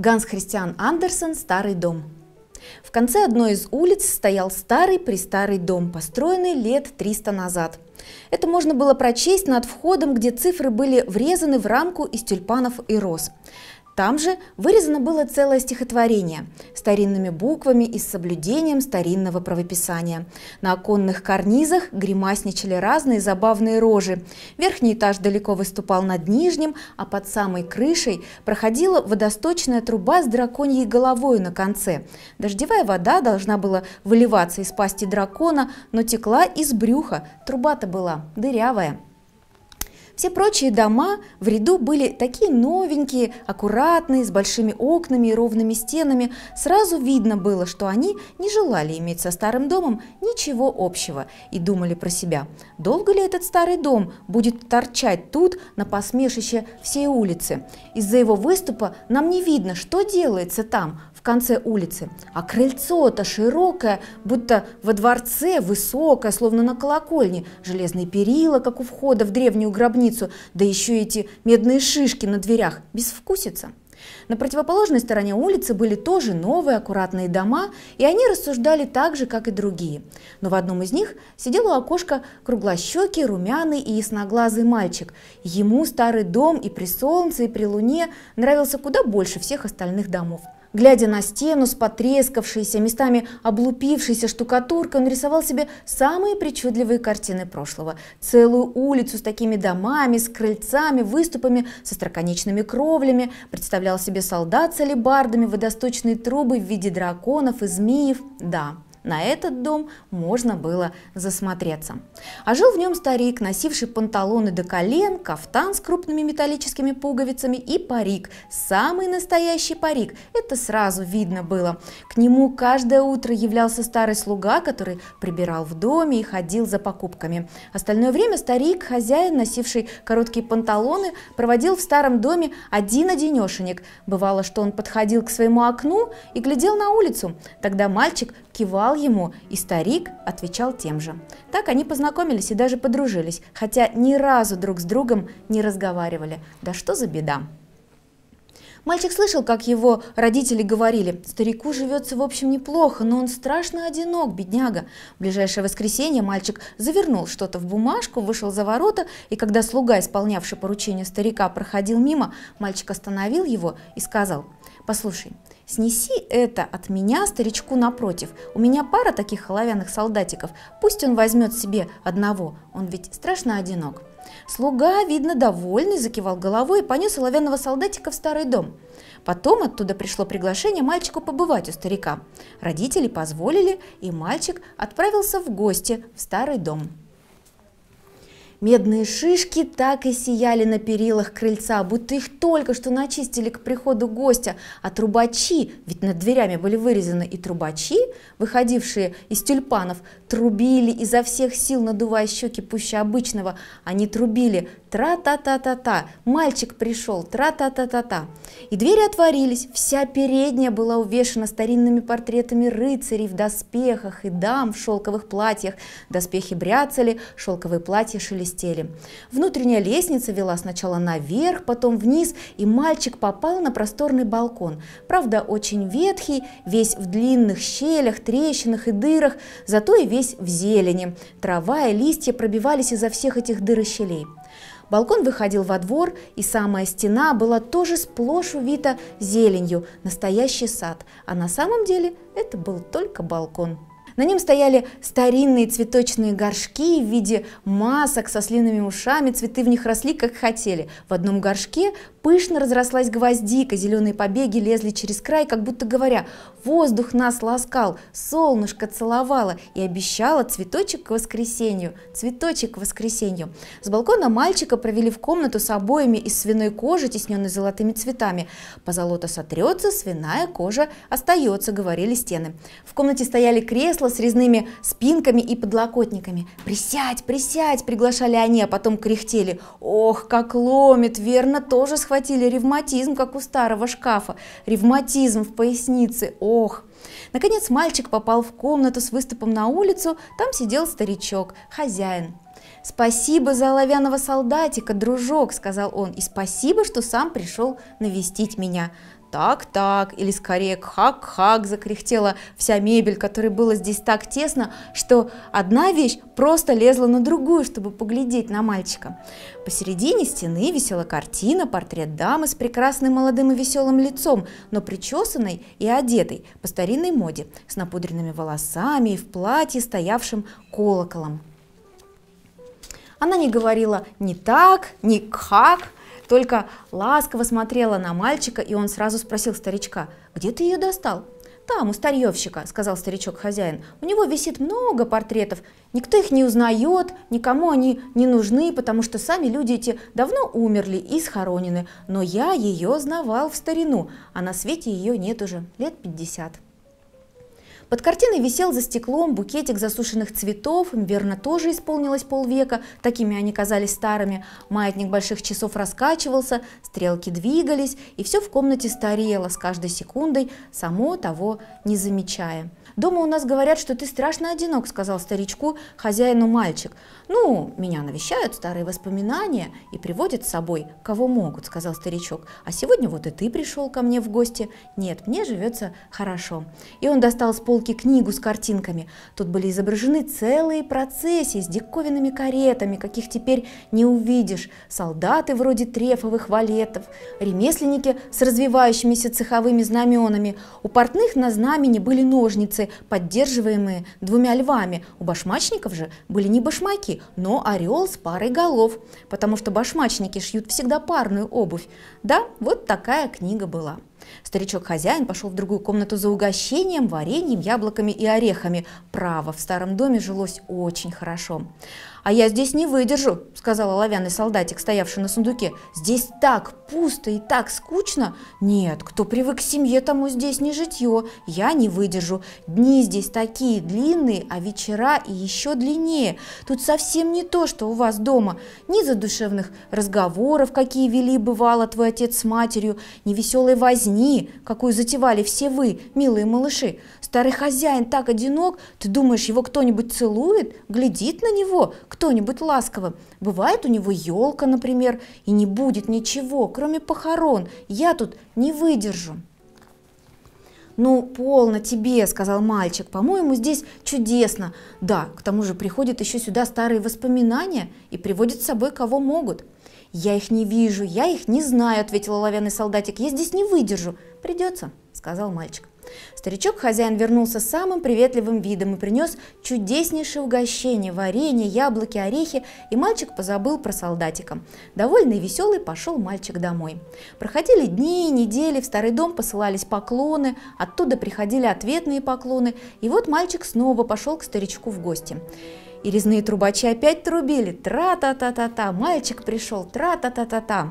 Ганс Христиан Андерсен «Старый дом». В конце одной из улиц стоял старый-престарый дом, построенный лет 300 назад. Это можно было прочесть над входом, где цифры были врезаны в рамку из тюльпанов и роз. Там же вырезано было целое стихотворение старинными буквами и с соблюдением старинного правописания. На оконных карнизах гримасничали разные забавные рожи. Верхний этаж далеко выступал над нижним, а под самой крышей проходила водосточная труба с драконьей головой на конце. Дождевая вода должна была выливаться из пасти дракона, но текла из брюха. Труба-то была дырявая. Все прочие дома в ряду были такие новенькие, аккуратные, с большими окнами и ровными стенами. Сразу видно было, что они не желали иметь со старым домом ничего общего и думали про себя. Долго ли этот старый дом будет торчать тут, на посмешище всей улицы? Из-за его выступа нам не видно, что делается там, конце улицы. А крыльцо-то широкое, будто во дворце, высокое, словно на колокольне. Железные перила, как у входа в древнюю гробницу, да еще эти медные шишки на дверях. Безвкусица. На противоположной стороне улицы были тоже новые аккуратные дома, и они рассуждали так же, как и другие. Но в одном из них сидел у окошка круглощекий, румяный и ясноглазый мальчик. Ему старый дом и при солнце, и при луне нравился куда больше всех остальных домов – Глядя на стену с потрескавшейся, местами облупившейся штукатуркой, он рисовал себе самые причудливые картины прошлого. Целую улицу с такими домами, с крыльцами, выступами, со строконечными кровлями. Представлял себе солдат с алебардами, водосточные трубы в виде драконов и змеев. Да, на этот дом можно было засмотреться. А жил в нем старик, носивший панталоны до колен, кафтан с крупными металлическими пуговицами и парик. Самый настоящий парик, это сразу видно было. К нему каждое утро являлся старый слуга, который прибирал в доме и ходил за покупками. Остальное время старик, хозяин, носивший короткие панталоны, проводил в старом доме один одинешенек. Бывало, что он подходил к своему окну и глядел на улицу. Тогда мальчик кивал ему, и старик отвечал тем же. Так они познакомились и даже подружились, хотя ни разу друг с другом не разговаривали. Да что за беда? Мальчик слышал, как его родители говорили, старику живется в общем неплохо, но он страшно одинок, бедняга. В ближайшее воскресенье мальчик завернул что-то в бумажку, вышел за ворота, и когда слуга, исполнявший поручение старика, проходил мимо, мальчик остановил его и сказал, «Послушай, Снеси это от меня старичку напротив. У меня пара таких холовянных солдатиков. Пусть он возьмет себе одного, он ведь страшно одинок. Слуга, видно, довольный, закивал головой и понес оловянного солдатика в старый дом. Потом оттуда пришло приглашение мальчику побывать у старика. Родители позволили, и мальчик отправился в гости в старый дом. Медные шишки так и сияли на перилах крыльца, будто их только что начистили к приходу гостя, а трубачи, ведь над дверями были вырезаны и трубачи, выходившие из тюльпанов, трубили изо всех сил, надувая щеки пуще обычного. Они трубили Тра-та-та-та-та, мальчик пришел, тра-та-та-та-та. И двери отворились, вся передняя была увешана старинными портретами рыцарей в доспехах и дам в шелковых платьях. Доспехи бряцали, шелковые платья шелестели. Внутренняя лестница вела сначала наверх, потом вниз, и мальчик попал на просторный балкон. Правда, очень ветхий, весь в длинных щелях, трещинах и дырах, зато и весь в зелени. Трава и листья пробивались изо всех этих дыр и щелей. Балкон выходил во двор, и самая стена была тоже сплошь увита зеленью, настоящий сад, а на самом деле это был только балкон. На нем стояли старинные цветочные горшки в виде масок со слинными ушами, цветы в них росли как хотели. В одном горшке пышно разрослась гвоздика, зеленые побеги лезли через край, как будто говоря, воздух нас ласкал, солнышко целовало и обещало цветочек к воскресенью, цветочек к воскресенью. С балкона мальчика провели в комнату с обоями из свиной кожи, тесненной золотыми цветами. Позолота сотрется, свиная кожа остается, говорили стены. В комнате стояли кресла стола с резными спинками и подлокотниками. «Присядь, присядь!» – приглашали они, а потом кряхтели. «Ох, как ломит! Верно, тоже схватили ревматизм, как у старого шкафа. Ревматизм в пояснице, ох!» Наконец мальчик попал в комнату с выступом на улицу, там сидел старичок, хозяин. «Спасибо за оловянного солдатика, дружок», — сказал он, — «и спасибо, что сам пришел навестить меня так-так, или скорее хак, хак закряхтела вся мебель, которая была здесь так тесно, что одна вещь просто лезла на другую, чтобы поглядеть на мальчика. Посередине стены висела картина, портрет дамы с прекрасным молодым и веселым лицом, но причесанной и одетой по старинной моде, с напудренными волосами и в платье, стоявшим колоколом. Она не говорила ни так, ни как, только ласково смотрела на мальчика, и он сразу спросил старичка, «Где ты ее достал?» «Там, у старьевщика», — сказал старичок-хозяин. «У него висит много портретов. Никто их не узнает, никому они не нужны, потому что сами люди эти давно умерли и схоронены. Но я ее знавал в старину, а на свете ее нет уже лет пятьдесят». Под картиной висел за стеклом букетик засушенных цветов, верно, тоже исполнилось полвека, такими они казались старыми. Маятник больших часов раскачивался, стрелки двигались, и все в комнате старело с каждой секундой, само того не замечая. «Дома у нас говорят, что ты страшно одинок», — сказал старичку хозяину мальчик. «Ну, меня навещают старые воспоминания и приводят с собой, кого могут», — сказал старичок. «А сегодня вот и ты пришел ко мне в гости. Нет, мне живется хорошо». И он достал с пола полки книгу с картинками. Тут были изображены целые процессии с диковинными каретами, каких теперь не увидишь. Солдаты вроде трефовых валетов, ремесленники с развивающимися цеховыми знаменами. У портных на знамени были ножницы, поддерживаемые двумя львами. У башмачников же были не башмаки, но орел с парой голов, потому что башмачники шьют всегда парную обувь. Да, вот такая книга была. Старичок-хозяин пошел в другую комнату за угощением, вареньем, яблоками и орехами. Право, в старом доме жилось очень хорошо. «А я здесь не выдержу», — сказал оловянный солдатик, стоявший на сундуке. «Здесь так пусто и так скучно! Нет, кто привык к семье, тому здесь не житье. Я не выдержу. Дни здесь такие длинные, а вечера и еще длиннее. Тут совсем не то, что у вас дома. Ни задушевных разговоров, какие вели, бывало, твой отец с матерью, ни веселой возни, какую затевали все вы, милые малыши. Старый хозяин так одинок, ты думаешь, его кто-нибудь целует, глядит на него, кто кто-нибудь ласковым. Бывает у него елка, например, и не будет ничего, кроме похорон. Я тут не выдержу. «Ну, полно тебе», — сказал мальчик. «По-моему, здесь чудесно. Да, к тому же приходят еще сюда старые воспоминания и приводят с собой кого могут». «Я их не вижу, я их не знаю», — ответил оловянный солдатик. «Я здесь не выдержу». «Придется», — сказал мальчик. Старичок-хозяин вернулся самым приветливым видом и принес чудеснейшее угощение – варенье, яблоки, орехи, и мальчик позабыл про солдатика. Довольный и веселый пошел мальчик домой. Проходили дни, недели, в старый дом посылались поклоны, оттуда приходили ответные поклоны, и вот мальчик снова пошел к старичку в гости. И резные трубачи опять трубили – тра-та-та-та-та, мальчик пришел, тра-та-та-та-та.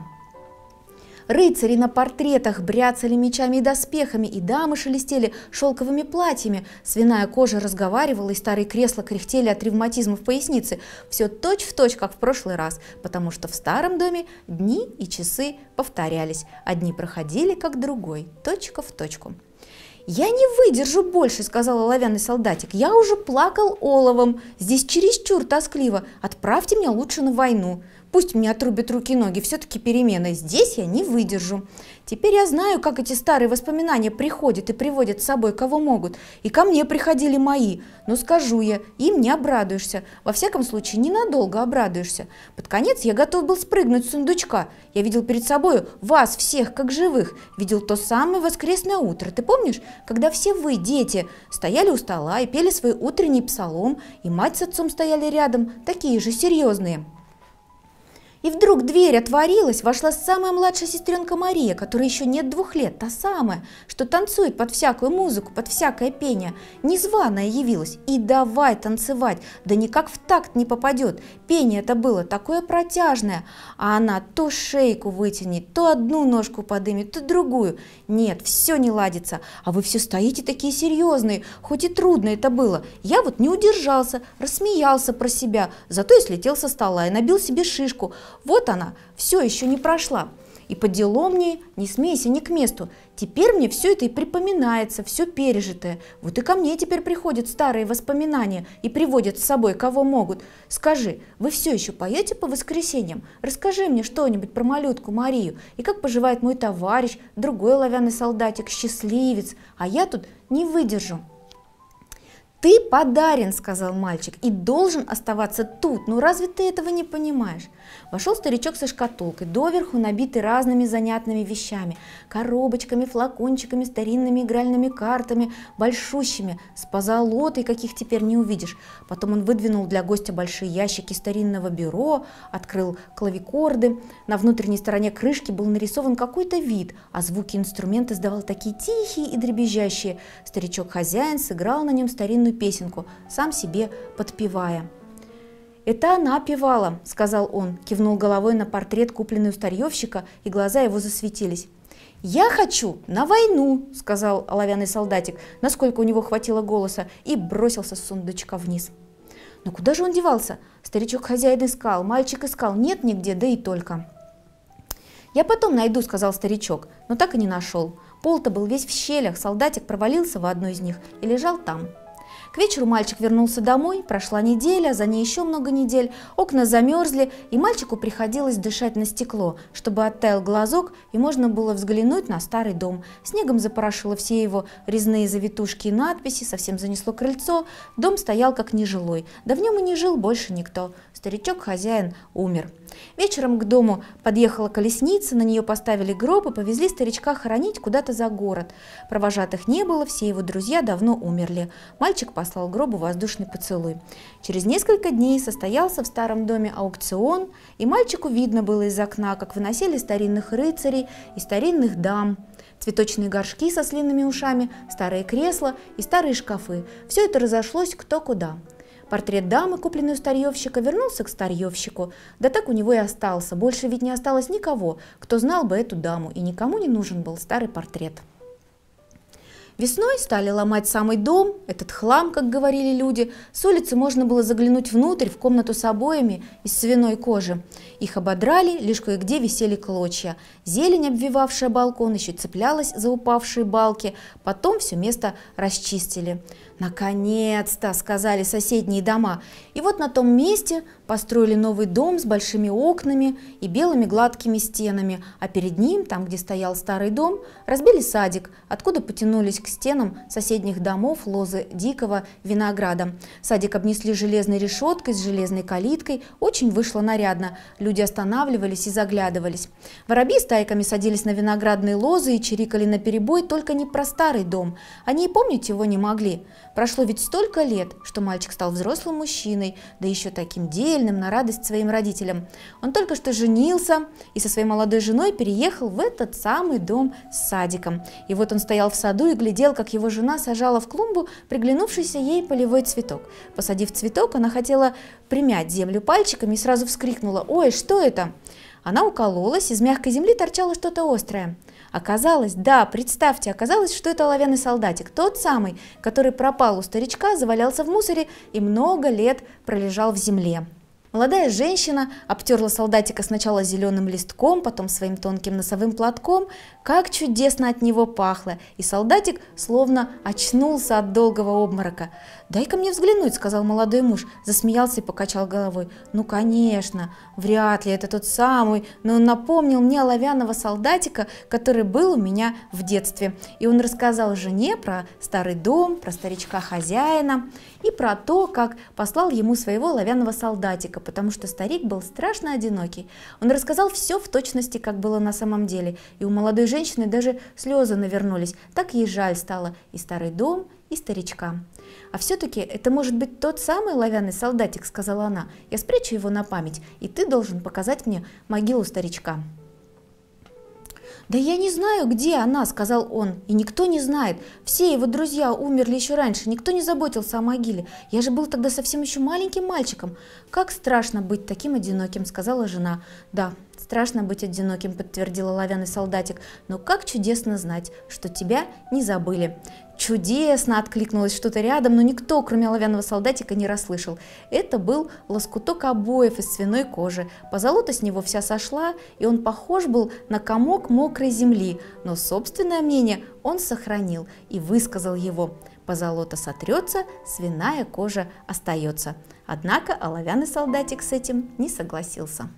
Рыцари на портретах бряцали мечами и доспехами, и дамы шелестели шелковыми платьями. Свиная кожа разговаривала, и старые кресла кряхтели от ревматизма в пояснице. Все точь-в-точь, точь, как в прошлый раз, потому что в старом доме дни и часы повторялись. Одни проходили, как другой, точка в точку. «Я не выдержу больше», — сказал оловянный солдатик. «Я уже плакал оловом. Здесь чересчур тоскливо. Отправьте меня лучше на войну». Пусть мне отрубят руки-ноги, и все-таки перемена. здесь я не выдержу. Теперь я знаю, как эти старые воспоминания приходят и приводят с собой, кого могут. И ко мне приходили мои, но скажу я, им не обрадуешься. Во всяком случае, ненадолго обрадуешься. Под конец я готов был спрыгнуть с сундучка. Я видел перед собой вас всех, как живых. Видел то самое воскресное утро. Ты помнишь, когда все вы, дети, стояли у стола и пели свой утренний псалом, и мать с отцом стояли рядом, такие же серьезные. И вдруг дверь отворилась, вошла самая младшая сестренка Мария, которой еще нет двух лет, та самая, что танцует под всякую музыку, под всякое пение. Незваная явилась и давай танцевать, да никак в такт не попадет. Пение это было такое протяжное, а она то шейку вытянет, то одну ножку подымет, то другую. Нет, все не ладится, а вы все стоите такие серьезные, хоть и трудно это было. Я вот не удержался, рассмеялся про себя, зато и слетел со стола и набил себе шишку – вот она, все еще не прошла. И по делу мне, не смейся, не к месту. Теперь мне все это и припоминается, все пережитое. Вот и ко мне теперь приходят старые воспоминания и приводят с собой, кого могут. Скажи, вы все еще поете по воскресеньям? Расскажи мне что-нибудь про малютку Марию и как поживает мой товарищ, другой лавяный солдатик, счастливец. А я тут не выдержу. «Ты подарен», — сказал мальчик, — «и должен оставаться тут. Ну разве ты этого не понимаешь?» Вошел старичок со шкатулкой, доверху набитый разными занятными вещами, коробочками, флакончиками, старинными игральными картами, большущими, с позолотой, каких теперь не увидишь. Потом он выдвинул для гостя большие ящики старинного бюро, открыл клавикорды. На внутренней стороне крышки был нарисован какой-то вид, а звуки инструмента издавал такие тихие и дребезжащие. Старичок-хозяин сыграл на нем старинный старинную песенку, сам себе подпевая. «Это она певала», — сказал он, кивнул головой на портрет, купленный у старьевщика, и глаза его засветились. «Я хочу на войну», — сказал оловянный солдатик, насколько у него хватило голоса, и бросился с сундучка вниз. Но куда же он девался? Старичок хозяин искал, мальчик искал, нет нигде, да и только. «Я потом найду», — сказал старичок, но так и не нашел. Пол-то был весь в щелях, солдатик провалился в одну из них и лежал там. К вечеру мальчик вернулся домой, прошла неделя, за ней еще много недель, окна замерзли, и мальчику приходилось дышать на стекло, чтобы оттаял глазок и можно было взглянуть на старый дом. Снегом запорошило все его резные завитушки и надписи, совсем занесло крыльцо, дом стоял как нежилой, да в нем и не жил больше никто. Старичок-хозяин умер. Вечером к дому подъехала колесница, на нее поставили гроб и повезли старичка хоронить куда-то за город. Провожатых не было, все его друзья давно умерли. Мальчик пос послал гробу воздушный поцелуй. Через несколько дней состоялся в старом доме аукцион, и мальчику видно было из окна, как выносили старинных рыцарей и старинных дам, цветочные горшки со слинными ушами, старые кресла и старые шкафы. Все это разошлось кто куда. Портрет дамы, купленный у старьевщика, вернулся к старьевщику. Да так у него и остался. Больше ведь не осталось никого, кто знал бы эту даму, и никому не нужен был старый портрет. Весной стали ломать самый дом, этот хлам, как говорили люди. С улицы можно было заглянуть внутрь, в комнату с обоями из свиной кожи. Их ободрали, лишь кое-где висели клочья. Зелень, обвивавшая балкон, еще цеплялась за упавшие балки. Потом все место расчистили. Наконец-то, сказали соседние дома. И вот на том месте построили новый дом с большими окнами и белыми гладкими стенами, а перед ним, там, где стоял старый дом, разбили садик, откуда потянулись к стенам соседних домов лозы дикого винограда. Садик обнесли железной решеткой с железной калиткой, очень вышло нарядно. Люди останавливались и заглядывались. Воробьи стайками садились на виноградные лозы и чирикали на перебой только не про старый дом. Они и помнить его не могли. Прошло ведь столько лет, что мальчик стал взрослым мужчиной, да еще таким дельным на радость своим родителям. Он только что женился и со своей молодой женой переехал в этот самый дом с садиком. И вот он стоял в саду и глядел, как его жена сажала в клумбу приглянувшийся ей полевой цветок. Посадив цветок, она хотела примять землю пальчиками и сразу вскрикнула «Ой, что это?» Она укололась, из мягкой земли торчало что-то острое. Оказалось, да, представьте, оказалось, что это оловянный солдатик, тот самый, который пропал у старичка, завалялся в мусоре и много лет пролежал в земле. Молодая женщина обтерла солдатика сначала зеленым листком, потом своим тонким носовым платком. Как чудесно от него пахло, и солдатик словно очнулся от долгого обморока. «Дай-ка мне взглянуть», — сказал молодой муж, засмеялся и покачал головой. «Ну, конечно, вряд ли это тот самый, но он напомнил мне оловянного солдатика, который был у меня в детстве. И он рассказал жене про старый дом, про старичка-хозяина и про то, как послал ему своего лавянного солдатика, потому что старик был страшно одинокий. Он рассказал все в точности, как было на самом деле, и у молодой женщины даже слезы навернулись, так ей жаль стало и старый дом, и старичка. «А все-таки это может быть тот самый лавяный солдатик», — сказала она. «Я спрячу его на память, и ты должен показать мне могилу старичка». «Да я не знаю, где она», — сказал он, — «и никто не знает. Все его друзья умерли еще раньше, никто не заботился о могиле. Я же был тогда совсем еще маленьким мальчиком. Как страшно быть таким одиноким», — сказала жена. «Да, «Страшно быть одиноким», — подтвердил оловянный солдатик, «но как чудесно знать, что тебя не забыли». «Чудесно!» — откликнулось что-то рядом, но никто, кроме оловянного солдатика, не расслышал. Это был лоскуток обоев из свиной кожи. Позолота с него вся сошла, и он похож был на комок мокрой земли, но собственное мнение он сохранил и высказал его. Позолота сотрется, свиная кожа остается. Однако оловянный солдатик с этим не согласился.